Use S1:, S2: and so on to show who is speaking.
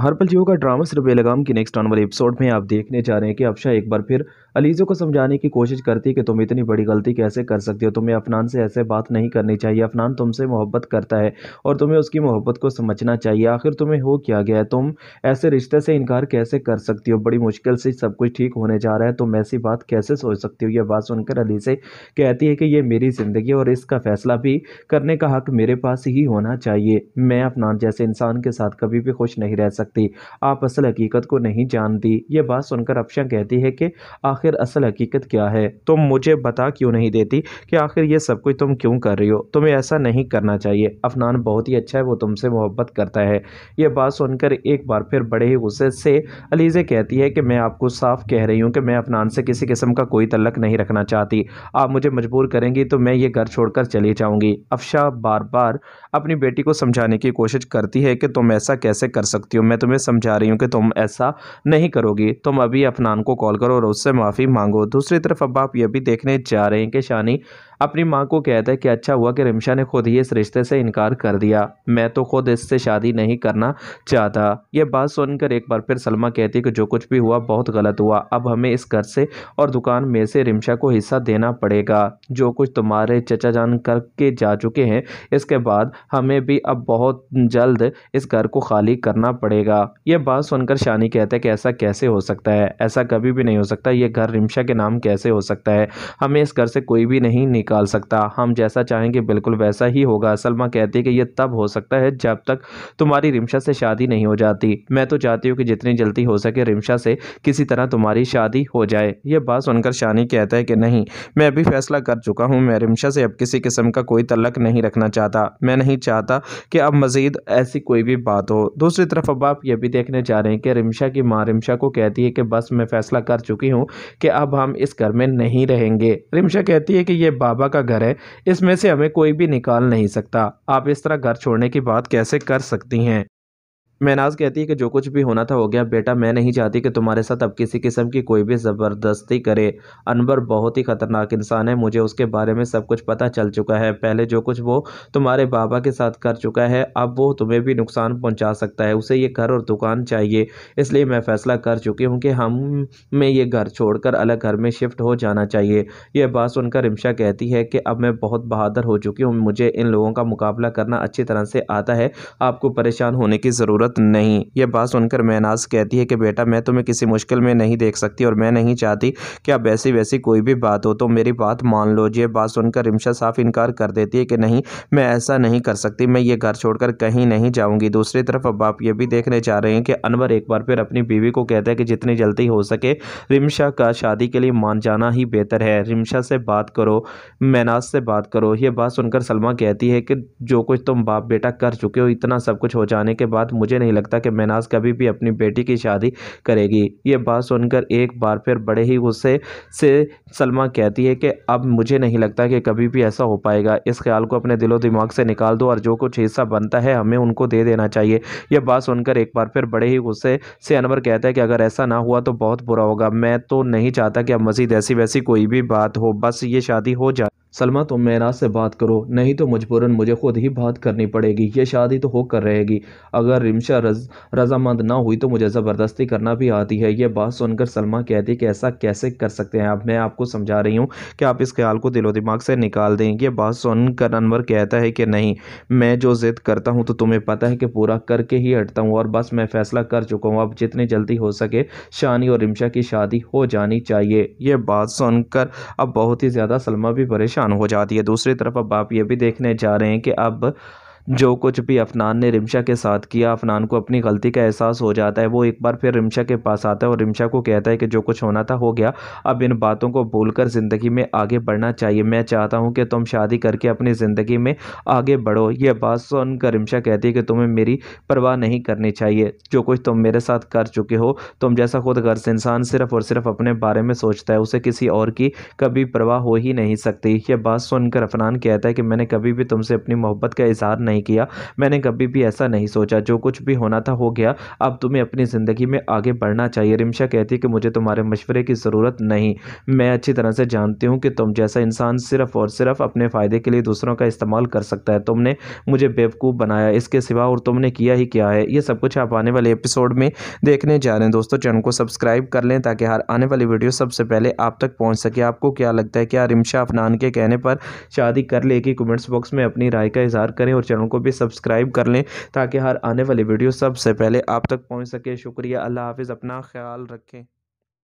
S1: हरपल जियो का ड्रामा सिर्फ बेलगाम की नेक्स्ट आने वाले एपिसोड में आप देखने जा रहे हैं कि अफशा एक बार फिर अलीजो को समझाने की कोशिश करती है कि तुम इतनी बड़ी गलती कैसे कर सकते हो तुम्हें अफनान से ऐसे बात नहीं करनी चाहिए अफनान तुमसे मोहब्बत करता है और तुम्हें उसकी मोहब्बत को समझना चाहिए आखिर तुम्हें हो क्या गया है तुम ऐसे रिश्ते से इनकार कैसे कर सकती हो बड़ी मुश्किल से सब कुछ ठीक होने जा रहा है तुम ऐसी बात कैसे सोच सकती हो यह बात सुनकर अली से कहती है कि यह मेरी ज़िंदगी और इसका फैसला भी करने का हक मेरे पास ही होना चाहिए मैं अफनान जैसे इंसान के साथ कभी भी खुश नहीं रह सकती सकती आप असल हकीकत को नहीं जानती ये बात सुनकर अफशा कहती है कि आखिर असल हकीकत क्या है तुम मुझे बता क्यों नहीं देती कि आखिर ये सब कुछ तुम क्यों कर रही हो तुम्हें ऐसा नहीं करना चाहिए अफनान बहुत ही अच्छा है वो तुमसे मोहब्बत करता है ये बात सुनकर एक बार फिर बड़े ही गुस्से से अलीज़े कहती है कि मैं आपको साफ कह रही हूँ कि मैं अफनान से किसी किस्म का कोई तलक नहीं रखना चाहती आप मुझे मजबूर करेंगी तो मैं ये घर छोड़कर चली जाऊँगी अफशा बार बार अपनी बेटी को समझाने की कोशिश करती है कि तुम ऐसा कैसे कर सकती हो मैं मैं तुम्हें समझा रही हूँ कि तुम ऐसा नहीं करोगी तुम अभी अफनान को कॉल करो और उससे माफ़ी मांगो दूसरी तरफ अब आप ये भी देखने जा रहे हैं कि शानी अपनी माँ को कहता है कि अच्छा हुआ कि रिमशा ने खुद ही इस रिश्ते से इनकार कर दिया मैं तो खुद इससे शादी नहीं करना चाहता यह बात सुनकर एक बार फिर सलमा कहती है कि जो कुछ भी हुआ बहुत गलत हुआ अब हमें इस घर से और दुकान में से रिमशा को हिस्सा देना पड़ेगा जो कुछ तुम्हारे चचा जान करके जा चुके हैं इसके बाद हमें भी अब बहुत जल्द इस घर को खाली करना पड़ेगा यह बात सुनकर शानी कहते हैं कि ऐसा कैसे हो सकता है ऐसा कभी भी नहीं हो सकता ये घर रिमशा के नाम कैसे हो सकता है हमें इस घर से कोई भी नहीं निकाल सकता हम जैसा चाहेंगे बिल्कुल वैसा ही होगा सलमा कहती है कि यह तब हो सकता है जब तक तुम्हारी रिमशा से शादी नहीं हो जाती मैं तो चाहती हूँ कि जितनी जल्दी हो सके रिमशा से किसी तरह तुम्हारी शादी हो जाए यह बात सुनकर शानी कहता है कि नहीं मैं अभी फैसला कर चुका हूँ मैं रिमशा से अब किसी किस्म का कोई तलक नहीं रखना चाहता मैं नहीं चाहता कि अब मज़ीद ऐसी कोई भी बात हो दूसरी तरफ अब आप ये भी देखने जा रहे हैं कि रिमशा की माँ रिमशा को कहती है कि बस मैं फैसला कर चुकी हूँ कि अब हम इस घर में नहीं रहेंगे रिमशा कहती है कि यह बाप बाबा का घर है इसमें से हमें कोई भी निकाल नहीं सकता आप इस तरह घर छोड़ने की बात कैसे कर सकती हैं महनाज कहती है कि जो कुछ भी होना था हो गया बेटा मैं नहीं चाहती कि तुम्हारे साथ अब किसी किस्म की कोई भी ज़बरदस्ती करे अनवर बहुत ही ख़तरनाक इंसान है मुझे उसके बारे में सब कुछ पता चल चुका है पहले जो कुछ वो तुम्हारे बाबा के साथ कर चुका है अब वो तुम्हें भी नुकसान पहुंचा सकता है उसे ये घर और दुकान चाहिए इसलिए मैं फ़ैसला कर चुकी हूँ कि हम में ये घर कर अलग घर में शिफ्ट हो जाना चाहिए यह बात सुनकर रिमशा कहती है कि अब मैं बहुत बहादुर हो चुकी हूँ मुझे इन लोगों का मुकाबला करना अच्छी तरह से आता है आपको परेशान होने की ज़रूरत ज़रूरत नहीं यह बात सुनकर महनाज कहती है कि बेटा मैं तुम्हें किसी मुश्किल में नहीं देख सकती और मैं नहीं चाहती कि अब ऐसी वैसी कोई भी बात हो तो मेरी बात मान लो ये बात सुनकर रिमशा साफ इनकार कर देती है कि नहीं मैं ऐसा नहीं कर सकती मैं ये घर छोड़कर कहीं नहीं जाऊंगी दूसरी तरफ अब आप ये भी देखने जा रहे हैं कि अनवर एक बार फिर अपनी बीवी को कहता है कि जितनी जल्दी हो सके रिमशा का शादी के लिए मान जाना ही बेहतर है रिमशा से बात करो मैनाज से बात करो ये बात सुनकर सलमा कहती है कि जो कुछ तुम बाप बेटा कर चुके हो इतना सब कुछ हो जाने के बाद मुझे मुझे नहीं लगता कि मेनाज कभी भी अपनी बेटी की शादी करेगी ये बात सुनकर एक बार फिर बड़े ही गुस्से से सलमा कहती है कि अब मुझे नहीं लगता कि कभी भी ऐसा हो पाएगा इस ख्याल को अपने दिलो दिमाग से निकाल दो और जो कुछ हिस्सा बनता है हमें उनको दे देना चाहिए यह बात सुनकर एक बार फिर बड़े ही गुस्से से अनवर कहता है कि अगर ऐसा ना हुआ तो बहुत बुरा होगा मैं तो नहीं चाहता कि अब मज़ीद ऐसी वैसी कोई भी बात हो बस ये शादी हो जाए सलमा तुम महराज से बात करो नहीं तो मजबूरन मुझे खुद ही बात करनी पड़ेगी ये शादी तो होकर रहेगी अगर रिमशा रज रजामंद ना हुई तो मुझे ज़बरदस्ती करना भी आती है ये बात सुनकर सलमा कहती है कि ऐसा कैसे कर सकते हैं अब मैं आपको समझा रही हूँ कि आप इस ख्याल को दिलो दिमाग से निकाल दें यह बात सुनकर अनवर कहता है कि नहीं मैं जो ज़िद करता हूँ तो तुम्हें पता है कि पूरा करके ही हटता हूँ और बस मैं फ़ैसला कर चुका हूँ अब जितनी जल्दी हो सके शानी और रिमशा की शादी हो जानी चाहिए यह बात सुनकर अब बहुत ही ज़्यादा सलमा भी परेशान परेशान हो जाती है दूसरी तरफ अब आप ये भी देखने जा रहे हैं कि अब जो कुछ भी अफनान ने रिमशा के साथ किया अफनान को अपनी गलती का एहसास हो जाता है वो एक बार फिर रिमशा के पास आता है और रिमशा को कहता है कि जो कुछ होना था हो गया अब इन बातों को भूलकर ज़िंदगी में आगे बढ़ना चाहिए मैं चाहता हूँ कि तुम शादी करके अपनी ज़िंदगी में आगे बढ़ो यह बात सुनकर रिमशा कहती है कि तुम्हें मेरी परवाह नहीं करनी चाहिए जो कुछ तुम मेरे साथ कर चुके हो तुम जैसा खुद गर्ज इंसान सिर्फ और सिर्फ अपने बारे में सोचता है उसे किसी और की कभी परवाह हो ही नहीं सकती यह बात सुनकर अफनान कहता है कि मैंने कभी भी तुमसे अपनी मोहब्बत का इजहार नहीं नहीं किया मैंने कभी भी ऐसा नहीं सोचा जो कुछ भी होना था हो गया अब तुम्हें अपनी ज़िंदगी में आगे बढ़ना चाहिए रिमशा कहती है कि मुझे तुम्हारे मशवरे की ज़रूरत नहीं मैं अच्छी तरह से जानती हूँ कि तुम जैसा इंसान सिर्फ और सिर्फ अपने फ़ायदे के लिए दूसरों का इस्तेमाल कर सकता है तुमने मुझे बेवकूफ़ बनाया इसके सिवा और तुमने किया ही क्या है ये सब कुछ आप आने वाले एपिसोड में देखने जा रहे हैं दोस्तों चैनल को सब्सक्राइब कर लें ताकि हर आने वाली वीडियो सबसे पहले आप तक पहुँच सके आपको क्या लगता है क्या रिमशा अफनान के कहने पर शादी कर लेगी कमेंट्स बॉक्स में अपनी राय का इजहार करें और चैनल चैनल को भी सब्सक्राइब कर लें ताकि हर आने वाली वीडियो सबसे पहले आप तक पहुँच सके शुक्रिया अल्लाह हाफिज़ अपना ख्याल रखें